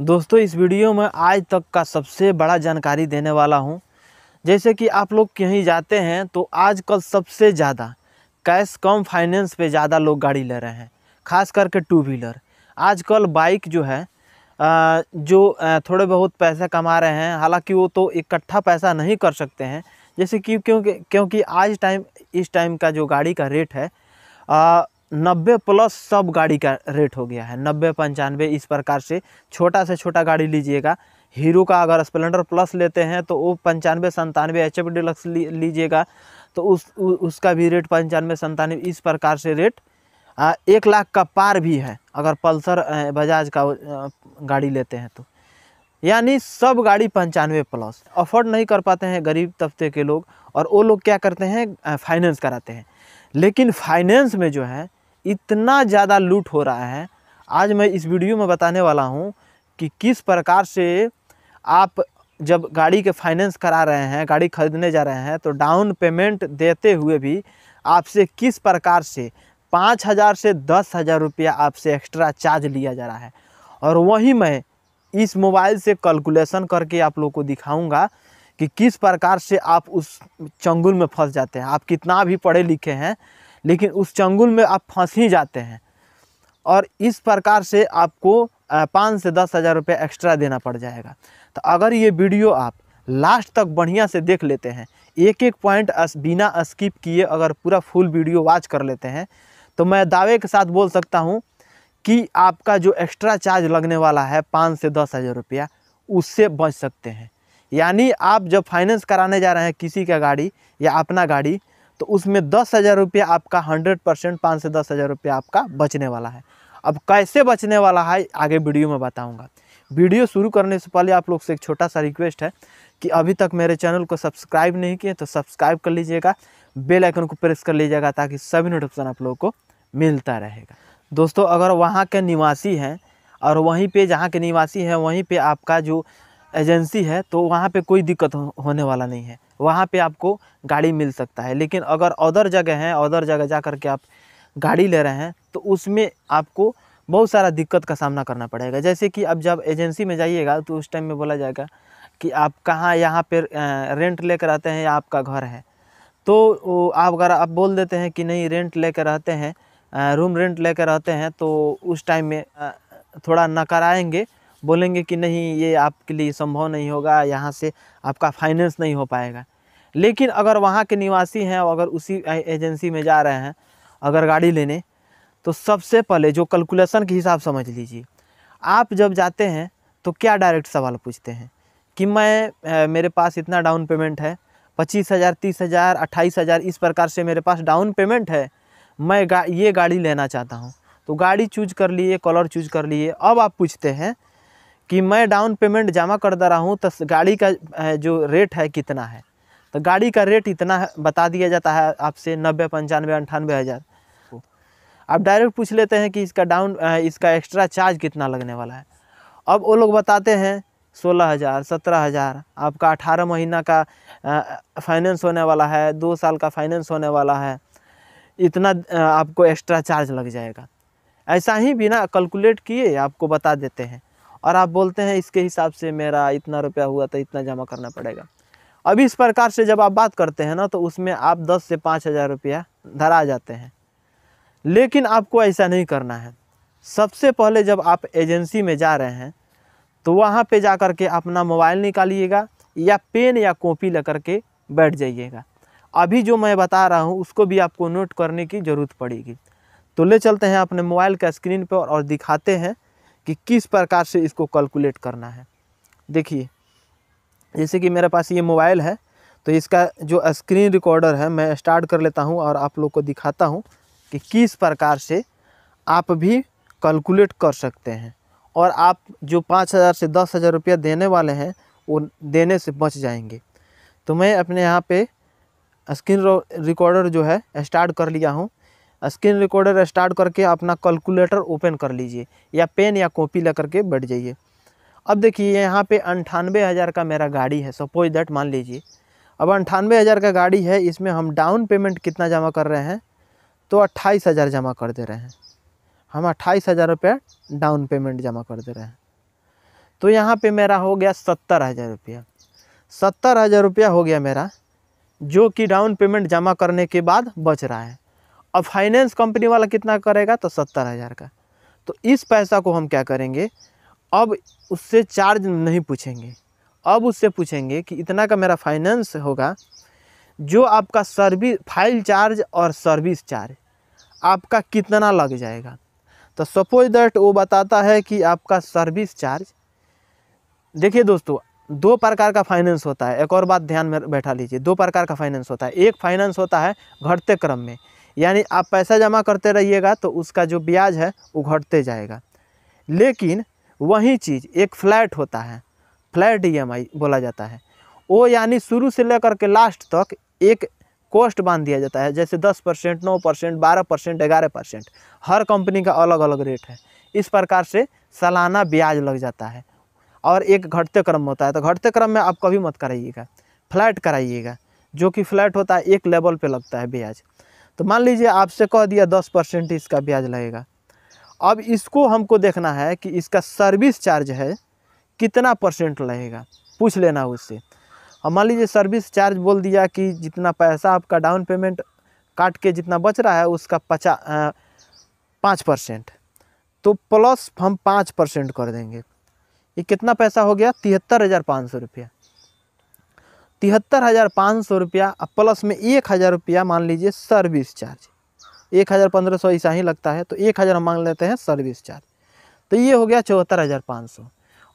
दोस्तों इस वीडियो में आज तक का सबसे बड़ा जानकारी देने वाला हूं जैसे कि आप लोग कहीं जाते हैं तो आजकल सबसे ज़्यादा कैश कम फाइनेंस पे ज़्यादा लोग गाड़ी ले रहे हैं खास करके टू व्हीलर आजकल बाइक जो है जो थोड़े बहुत पैसे कमा रहे हैं हालांकि वो तो इकट्ठा पैसा नहीं कर सकते हैं जैसे कि क्योंकि क्योंकि आज टाइम इस टाइम का जो गाड़ी का रेट है नब्बे प्लस सब गाड़ी का रेट हो गया है नब्बे पंचानवे इस प्रकार से छोटा से छोटा गाड़ी लीजिएगा हीरो का अगर स्प्लेंडर प्लस लेते हैं तो वो पंचानवे संतानवे एच एफ डिलक्स लीजिएगा तो उस उ, उसका भी रेट पंचानवे संतानवे इस प्रकार से रेट आ, एक लाख का पार भी है अगर पल्सर बजाज का गाड़ी लेते हैं तो यानी सब गाड़ी पंचानवे प्लस अफोर्ड नहीं कर पाते हैं गरीब तबके के लोग और वो लोग क्या करते हैं फाइनेंस कराते हैं लेकिन फाइनेंस में जो है इतना ज़्यादा लूट हो रहा है आज मैं इस वीडियो में बताने वाला हूँ कि किस प्रकार से आप जब गाड़ी के फाइनेंस करा रहे हैं गाड़ी खरीदने जा रहे हैं तो डाउन पेमेंट देते हुए भी आपसे किस प्रकार से पाँच हज़ार से दस हज़ार रुपया आपसे एक्स्ट्रा चार्ज लिया जा रहा है और वही मैं इस मोबाइल से कैलकुलेशन करके आप लोग को दिखाऊंगा कि किस प्रकार से आप उस चंगुल में फंस जाते हैं आप कितना भी पढ़े लिखे हैं लेकिन उस चंगुल में आप फंस ही जाते हैं और इस प्रकार से आपको पाँच से दस हज़ार रुपये एक्स्ट्रा देना पड़ जाएगा तो अगर ये वीडियो आप लास्ट तक बढ़िया से देख लेते हैं एक एक पॉइंट बिना स्किप किए अगर पूरा फुल वीडियो वॉच कर लेते हैं तो मैं दावे के साथ बोल सकता हूँ कि आपका जो एक्स्ट्रा चार्ज लगने वाला है पाँच से दस हज़ार रुपया उससे बच सकते हैं यानी आप जब फाइनेंस कराने जा रहे हैं किसी का गाड़ी या अपना गाड़ी तो उसमें दस हज़ार रुपया आपका हंड्रेड परसेंट पाँच से दस हज़ार रुपया आपका बचने वाला है अब कैसे बचने वाला है आगे वीडियो में बताऊँगा वीडियो शुरू करने से पहले आप लोग से एक छोटा सा रिक्वेस्ट है कि अभी तक मेरे चैनल को सब्सक्राइब नहीं किए तो सब्सक्राइब कर लीजिएगा बेल आइकन को प्रेस कर लीजिएगा ताकि सभी नोटिफिकेशन आप लोगों को मिलता रहेगा दोस्तों अगर वहाँ के निवासी हैं और वहीं पर जहाँ के निवासी हैं वहीं पर आपका जो एजेंसी है तो वहाँ पर कोई दिक्कत होने वाला नहीं है वहाँ पे आपको गाड़ी मिल सकता है लेकिन अगर अदर जगह हैं अदर जगह जा कर के आप गाड़ी ले रहे हैं तो उसमें आपको बहुत सारा दिक्कत का सामना करना पड़ेगा जैसे कि अब जब एजेंसी में जाइएगा तो उस टाइम में बोला जाएगा कि आप कहाँ यहाँ पर रेंट लेकर आते हैं या आपका घर है तो आप अगर आप बोल देते हैं कि नहीं रेंट कर रहते हैं रूम रेंट कर रहते हैं तो उस टाइम में थोड़ा नकाराएंगे बोलेंगे कि नहीं ये आपके लिए संभव नहीं होगा यहाँ से आपका फाइनेंस नहीं हो पाएगा लेकिन अगर वहाँ के निवासी हैं अगर उसी एजेंसी में जा रहे हैं अगर गाड़ी लेने तो सबसे पहले जो कैलकुलेशन के हिसाब समझ लीजिए आप जब जाते हैं तो क्या डायरेक्ट सवाल पूछते हैं कि मैं मेरे पास इतना डाउन पेमेंट है पच्चीस हज़ार तीस हज़ार अट्ठाईस हज़ार इस प्रकार से मेरे पास डाउन पेमेंट है मैं गा, ये गाड़ी लेना चाहता हूँ तो गाड़ी चूज कर लिए कलर चूज कर लिए अब आप पूछते हैं कि मैं डाउन पेमेंट जमा कर दे रहा हूँ तो गाड़ी का जो रेट है कितना है तो गाड़ी का रेट इतना बता दिया जाता है आपसे नब्बे पंचानवे अंठानवे हज़ार आप डायरेक्ट पूछ लेते हैं कि इसका डाउन इसका एक्स्ट्रा चार्ज कितना लगने वाला है अब वो लोग बताते हैं सोलह हज़ार सत्रह हज़ार आपका अठारह महीना का फाइनेंस होने वाला है दो साल का फाइनेंस होने वाला है इतना आपको एक्स्ट्रा चार्ज लग जाएगा ऐसा ही बिना कैलकुलेट किए आपको बता देते हैं और आप बोलते हैं इसके हिसाब से मेरा इतना रुपया हुआ तो इतना जमा करना पड़ेगा अभी इस प्रकार से जब आप बात करते हैं ना तो उसमें आप दस से पाँच हज़ार रुपया धरा जाते हैं लेकिन आपको ऐसा नहीं करना है सबसे पहले जब आप एजेंसी में जा रहे हैं तो वहाँ पे जा कर के अपना मोबाइल निकालिएगा या पेन या कॉपी लेकर के बैठ जाइएगा अभी जो मैं बता रहा हूँ उसको भी आपको नोट करने की ज़रूरत पड़ेगी तो ले चलते हैं अपने मोबाइल का स्क्रीन पर और दिखाते हैं कि किस प्रकार से इसको कैलकुलेट करना है देखिए जैसे कि मेरे पास ये मोबाइल है तो इसका जो स्क्रीन रिकॉर्डर है मैं स्टार्ट कर लेता हूँ और आप लोग को दिखाता हूँ कि किस प्रकार से आप भी कैलकुलेट कर सकते हैं और आप जो पाँच हज़ार से दस हज़ार रुपया देने वाले हैं वो देने से बच जाएंगे तो मैं अपने यहाँ पे स्क्रीन रिकॉर्डर जो है स्टार्ट कर लिया हूँ स्क्रीन रिकॉर्डर स्टार्ट करके अपना कैलकुलेटर ओपन कर लीजिए या पेन या कॉपी ले करके बैठ जाइए अब देखिए यहाँ पे अंठानवे हज़ार का मेरा गाड़ी है सपोज दैट मान लीजिए अब अंठानवे हज़ार का गाड़ी है इसमें हम डाउन पेमेंट कितना जमा कर रहे हैं तो अट्ठाईस हज़ार जमा कर दे रहे हैं हम अट्ठाईस हज़ार रुपया डाउन पेमेंट जमा कर दे रहे हैं तो यहाँ पे मेरा हो गया सत्तर हज़ार रुपया सत्तर हज़ार रुपया हो गया मेरा जो कि डाउन पेमेंट जमा करने के बाद बच रहा है अब फाइनेंस कंपनी वाला कितना करेगा तो सत्तर हज़ार का तो इस पैसा को हम क्या करेंगे अब उससे चार्ज नहीं पूछेंगे अब उससे पूछेंगे कि इतना का मेरा फाइनेंस होगा जो आपका सर्विस फाइल चार्ज और सर्विस चार्ज आपका कितना लग जाएगा तो सपोज दैट वो बताता है कि आपका सर्विस चार्ज देखिए दोस्तों दो प्रकार का फाइनेंस होता है एक और बात ध्यान में बैठा लीजिए दो प्रकार का फाइनेंस होता है एक फाइनेंस होता है घटते क्रम में यानी आप पैसा जमा करते रहिएगा तो उसका जो ब्याज है वो घटते जाएगा लेकिन वही चीज़ एक फ्लैट होता है फ्लैट ई e बोला जाता है वो यानी शुरू से लेकर के लास्ट तक एक कॉस्ट बांध दिया जाता है जैसे दस परसेंट नौ परसेंट बारह परसेंट ग्यारह परसेंट हर कंपनी का अलग अलग रेट है इस प्रकार से सालाना ब्याज लग जाता है और एक घटते क्रम होता है तो घटते क्रम में आप कभी मत कराइएगा फ्लैट कराइएगा जो कि फ्लैट होता है एक लेवल पे लगता है ब्याज तो मान लीजिए आपसे कह दिया दस परसेंट इसका ब्याज लगेगा अब इसको हमको देखना है कि इसका सर्विस चार्ज है कितना परसेंट लगेगा पूछ लेना उससे और मान लीजिए सर्विस चार्ज बोल दिया कि जितना पैसा आपका डाउन पेमेंट काट के जितना बच रहा है उसका पचा पाँच परसेंट तो प्लस हम पाँच परसेंट कर देंगे ये कितना पैसा हो गया तिहत्तर हज़ार पाँच सौ रुपया तिहत्तर हज़ार पाँच सौ रुपया प्लस में एक हज़ार रुपया मान लीजिए सर्विस चार्ज एक हज़ार पंद्रह सौ ऐसा ही लगता है तो एक हज़ार हम मांग लेते हैं सर्विस चार्ज तो ये हो गया चौहत्तर हज़ार पाँच सौ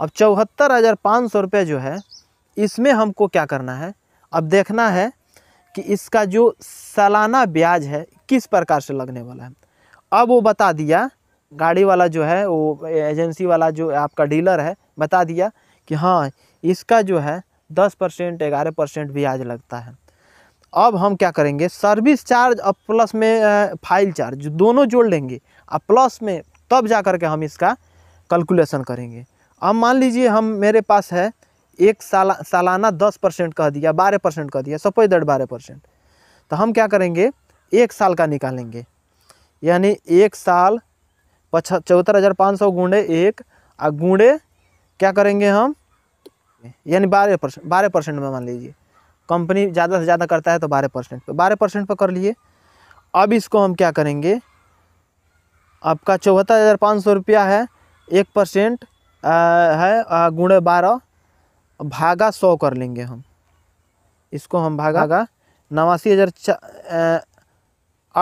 अब चौहत्तर हज़ार पाँच सौ रुपये जो है इसमें हमको क्या करना है अब देखना है कि इसका जो सालाना ब्याज है किस प्रकार से लगने वाला है अब वो बता दिया गाड़ी वाला जो है वो एजेंसी वाला जो आपका डीलर है बता दिया कि हाँ इसका जो है दस परसेंट ग्यारह परसेंट ब्याज लगता है अब हम क्या करेंगे सर्विस चार्ज और प्लस में फाइल चार्ज दोनों जोड़ लेंगे और प्लस में तब जा कर के हम इसका कैलकुलेशन करेंगे अब मान लीजिए हम मेरे पास है एक साला सालाना दस परसेंट कह दिया बारह परसेंट कह दिया सपोज दैट बारह परसेंट तो हम क्या करेंगे एक साल का निकालेंगे यानी एक साल पचह चौहत्तर हज़ार पाँच सौ गुणे एक और गुणे क्या करेंगे हम यानी बारह परसेंट बारह परसेंट में मान लीजिए कंपनी ज़्यादा से ज़्यादा करता है तो बारह परसेंट पर तो बारह परसेंट पर कर लिए अब इसको हम क्या करेंगे आपका चौहत्तर हज़ार पाँच सौ रुपया है एक परसेंट है गुणे बारह भागा सौ कर लेंगे हम इसको हम भागा नवासी हज़ार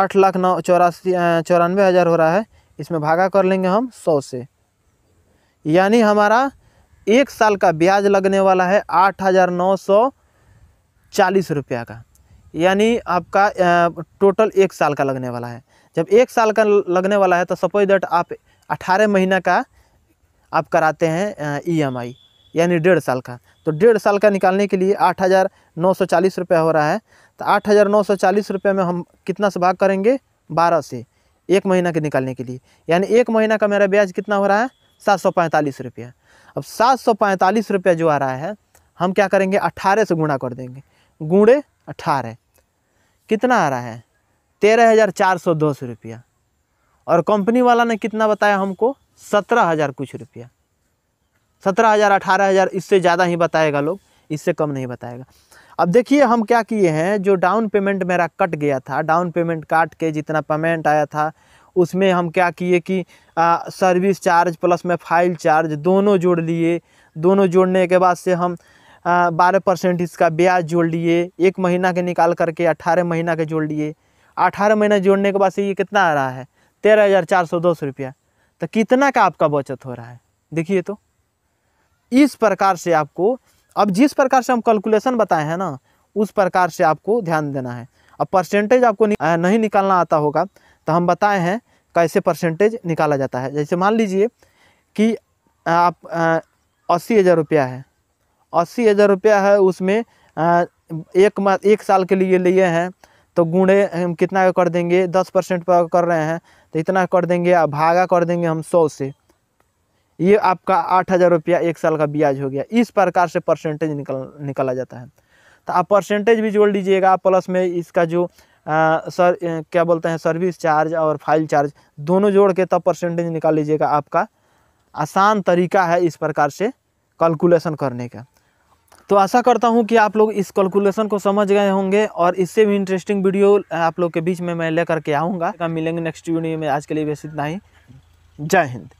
आठ लाख नौ चौरासी चौरानवे हज़ार हो रहा है इसमें भागा कर लेंगे हम सौ से यानी हमारा एक साल का ब्याज लगने वाला है आठ हज़ार नौ सौ चालीस रुपया का यानी आपका टोटल एक साल का लगने वाला है जब एक साल का लगने वाला है तो सपोज दैट आप अठारह महीना का आप कराते हैं ईएमआई e यानी डेढ़ साल का तो डेढ़ साल का निकालने के लिए आठ हज़ार नौ सौ चालीस रुपये हो रहा है तो आठ हज़ार नौ सौ चालीस रुपये में हम कितना से भाग करेंगे बारह से एक महीना के निकालने के लिए यानी एक महीना का मेरा ब्याज कितना हो रहा है सात सौ पैंतालीस रुपया अब सात सौ पैंतालीस रुपया जो आ रहा है हम क्या करेंगे अट्ठारह से गुणा कर देंगे गुणे अठारह कितना आ रहा है तेरह हज़ार चार सौ दस रुपया और कंपनी वाला ने कितना बताया हमको सत्रह हज़ार कुछ रुपया सत्रह हज़ार अठारह हज़ार इससे ज़्यादा ही बताएगा लोग इससे कम नहीं बताएगा अब देखिए हम क्या किए हैं जो डाउन पेमेंट मेरा कट गया था डाउन पेमेंट काट के जितना पेमेंट आया था उसमें हम क्या किए कि आ, सर्विस चार्ज प्लस में फाइल चार्ज दोनों जोड़ लिए दोनों जोड़ने के बाद से हम बारह परसेंट इसका ब्याज जोड़ लिए एक महीना के निकाल करके अट्ठारह महीना के जोड़ लिए अठारह महीना जोड़ने के बाद से ये कितना आ रहा है तेरह हज़ार चार सौ दस रुपया तो कितना का आपका बचत हो रहा है देखिए तो इस प्रकार से आपको अब जिस प्रकार से हम कैलकुलेशन बताए हैं ना उस प्रकार से आपको ध्यान देना है अब परसेंटेज आपको नहीं निकालना आता होगा तो हम बताए हैं कैसे परसेंटेज निकाला जाता है जैसे मान लीजिए कि आप अस्सी हज़ार रुपया है अस्सी हज़ार रुपया है उसमें एक मा एक साल के लिए लिए हैं तो गुणे हम कितना कर देंगे दस परसेंट पर कर रहे हैं तो इतना कर देंगे भागा कर देंगे हम सौ से ये आपका आठ हज़ार रुपया एक साल का ब्याज हो गया इस प्रकार से परसेंटेज निकल निकाला जाता है तो आप परसेंटेज भी जोड़ लीजिएगा प्लस में इसका जो आ, सर क्या बोलते हैं सर्विस चार्ज और फाइल चार्ज दोनों जोड़ के तब परसेंटेज निकाल लीजिएगा आपका आसान तरीका है इस प्रकार से कैलकुलेशन करने का तो आशा करता हूँ कि आप लोग इस कैलकुलेशन को समझ गए होंगे और इससे भी इंटरेस्टिंग वीडियो आप लोग के बीच में मैं लेकर के आऊँगा मिलेंगे नेक्स्ट वीडियो में आज के लिए बस इतना ही जय हिंद